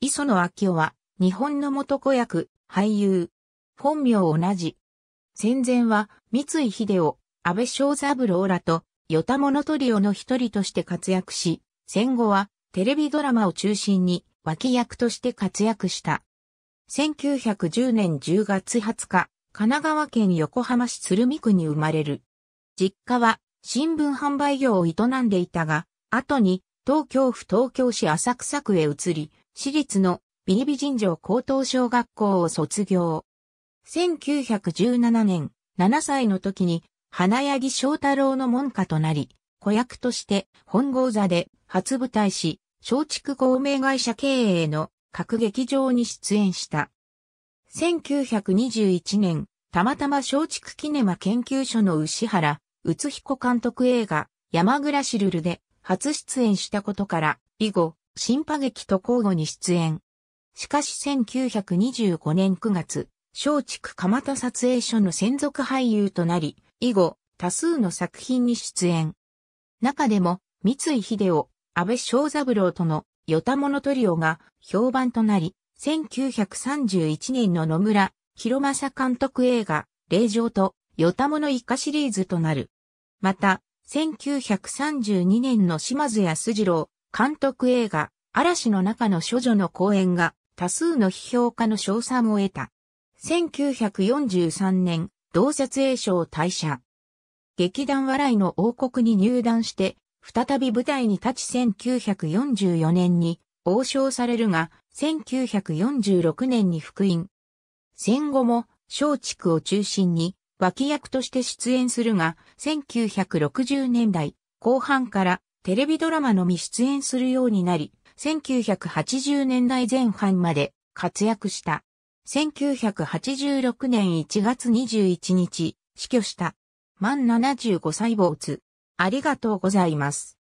磯野明夫は、日本の元子役、俳優。本名同じ。戦前は、三井秀夫、安倍昭三郎らと、与田物トリオの一人として活躍し、戦後は、テレビドラマを中心に、脇役として活躍した。1910年10月20日、神奈川県横浜市鶴見区に生まれる。実家は、新聞販売業を営んでいたが、後に、東京府東京市浅草区へ移り、私立のビリビ尋常高等小学校を卒業。1917年、7歳の時に、花柳翔太郎の門下となり、子役として本郷座で初舞台し、松竹公明会社経営の各劇場に出演した。1921年、たまたま松竹キネマ研究所の牛原、宇津彦監督映画、山倉シルルで初出演したことから、以後、新波劇と交互に出演。しかし1925年9月、松竹蒲田撮影所の専属俳優となり、以後、多数の作品に出演。中でも、三井秀夫、安倍昭三郎との、よたものトリオが評判となり、1931年の野村、広正監督映画、霊場と、よたもの家シリーズとなる。また、1932年の島津康二郎、監督映画、嵐の中の処女の公演が多数の批評家の賞賛を得た。1943年、同説映賞退社。劇団笑いの王国に入団して、再び舞台に立ち1944年に王将されるが、1946年に復員。戦後も松竹を中心に脇役として出演するが、1960年代後半からテレビドラマのみ出演するようになり、1980年代前半まで活躍した。1986年1月21日、死去した。満75歳つありがとうございます。